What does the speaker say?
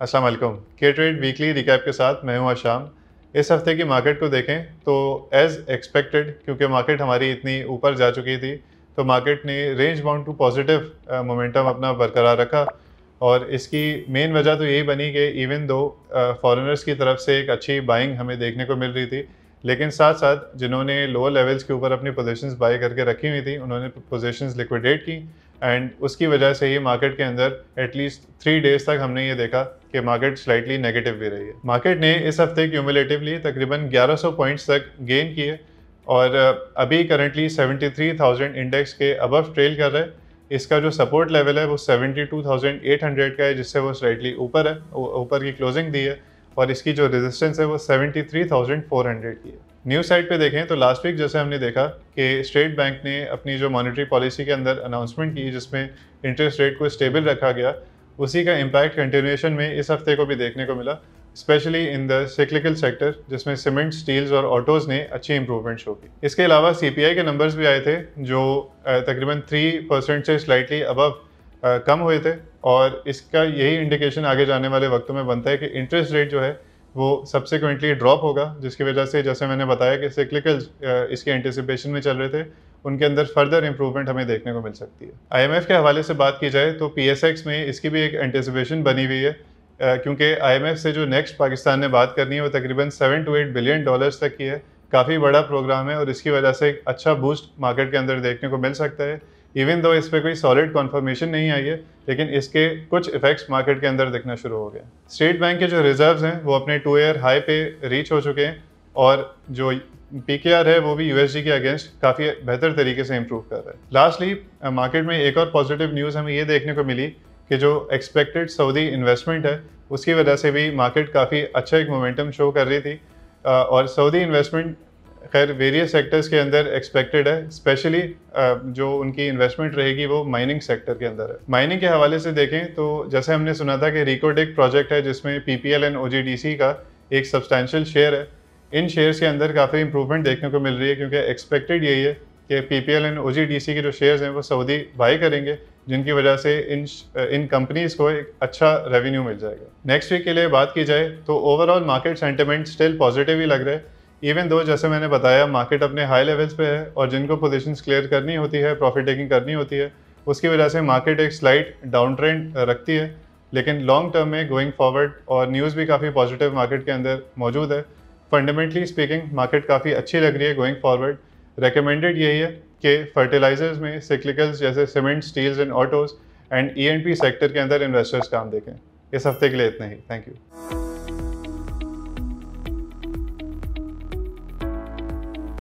असलम के trade weekly recap के साथ मैं हूं आशाम इस हफ्ते की मार्केट को देखें तो एज़ एक्सपेक्टेड क्योंकि मार्केट हमारी इतनी ऊपर जा चुकी थी तो मार्केट ने range bound to positive momentum अपना बरकरार रखा और इसकी मेन वजह तो यही बनी कि इवन दो फॉरेनर्स की तरफ से एक अच्छी बाइंग हमें देखने को मिल रही थी लेकिन साथ साथ जिन्होंने लोअर लेवल्स के ऊपर अपनी पोजीशंस बाई करके रखी हुई थी उन्होंने पोजीशंस लिक्विडेट की एंड उसकी वजह से ही मार्केट के अंदर एटलीस्ट थ्री डेज तक हमने ये देखा कि मार्केट स्लाइटली नेगेटिव भी रही है मार्केट ने इस हफ्ते क्यूमुलेटिवली तकरीबन 1100 पॉइंट्स तक गेन किए और अभी करंटली 73,000 इंडेक्स के अबव ट्रेल कर रहे हैं इसका जो सपोर्ट लेवल है वो 72,800 का है जिससे वो स्लाइटली ऊपर है ऊपर की क्लोजिंग दी है और इसकी जो रेजिस्टेंस है वो 73,400 की है न्यूज साइट पे देखें तो लास्ट वीक जैसे हमने देखा कि स्टेट बैंक ने अपनी जो मॉनेटरी पॉलिसी के अंदर अनाउंसमेंट की जिसमें इंटरेस्ट रेट को स्टेबल रखा गया उसी का इम्पैक्ट कंटिन्यूएशन में इस हफ्ते को भी देखने को मिला specially in the cyclical sector जिसमें सीमेंट स्टील्स और ऑटोज़ ने अच्छी इंप्रूवमेंट शो की इसके अलावा सी के नंबर्स भी आए थे जो तकरीबन थ्री परसेंट से स्लाइटली अबव कम हुए थे और इसका यही इंडिकेशन आगे जाने वाले वक्तों में बनता है कि इंटरेस्ट रेट जो है वो सब्सिक्वेंटली ड्रॉप होगा जिसकी वजह से जैसे मैंने बताया कि सिक्लिकल इसके एंटिसिपेशन में चल रहे थे उनके अंदर फर्दर इम्प्रूवमेंट हमें देखने को मिल सकती है आई के हवाले से बात की जाए तो पी में इसकी भी एक एंटिसिपेशन बनी हुई है क्योंकि आई से जो नेक्स्ट पाकिस्तान ने बात करनी है वो तकरीबन seven to eight billion dollars तक की है काफ़ी बड़ा प्रोग्राम है और इसकी वजह से एक अच्छा बूस्ट मार्केट के अंदर देखने को मिल सकता है इवन दो इस पर कोई सॉलिड कॉन्फर्मेशन नहीं आई है लेकिन इसके कुछ इफेक्ट्स मार्केट के अंदर दिखना शुरू हो गए स्टेट बैंक के जो रिज़र्व हैं वो अपने टू ईयर हाई पे रीच हो चुके हैं और जो पी के आर है वो भी यू एस जी के अगेंस्ट काफ़ी बेहतर तरीके से इम्प्रूव कर रहा है लास्टली मार्केट में एक और पॉजिटिव न्यूज़ हमें ये देखने को मिली कि जो एक्सपेक्टेड सऊदी इन्वेस्टमेंट है उसकी वजह से भी मार्केट काफ़ी अच्छा एक मोमेंटम शो कर रही थी और सऊदी इन्वेस्टमेंट खैर वेरियस सेक्टर्स के अंदर एक्सपेक्टेड है स्पेशली जो उनकी इन्वेस्टमेंट रहेगी वो माइनिंग सेक्टर के अंदर है माइनिंग के हवाले से देखें तो जैसे हमने सुना था कि रिकोड एक प्रोजेक्ट है जिसमें P P L and O G D C का एक सब्सटैशल शेयर है इन शेयर्स के अंदर काफ़ी इंप्रूवमेंट देखने को मिल रही है क्योंकि एक्सपेक्टेड यही है कि P P L and O G D C के जो शेयर्स हैं वो सऊदी बाई करेंगे जिनकी वजह से इन इन कंपनीज को एक अच्छा रेवेन्यू मिल जाएगा नेक्स्ट वीक के लिए बात की जाए तो overall market sentiment still positive ही लग रहा है इवन दो जैसे मैंने बताया मार्केट अपने हाई लेवल्स पे है और जिनको पोजिशन क्लियर करनी होती है प्रॉफिट टेकिंग करनी होती है उसकी वजह से मार्केट एक स्लाइट डाउन ट्रेंड रखती है लेकिन लॉन्ग टर्म में गोइंग फॉरवर्ड और न्यूज़ भी काफ़ी पॉजिटिव मार्केट के अंदर मौजूद है फंडामेंटली स्पीकिंग मार्केट काफ़ी अच्छी लग रही है गोइंग फॉरवर्ड रिकमेंडेड यही है कि फर्टिलाइजर्स में सिक्लिकल्स जैसे cement steels and autos and E sector के अंदर इन्वेस्टर्स काम देखें इस हफ्ते के लिए इतना ही थैंक यू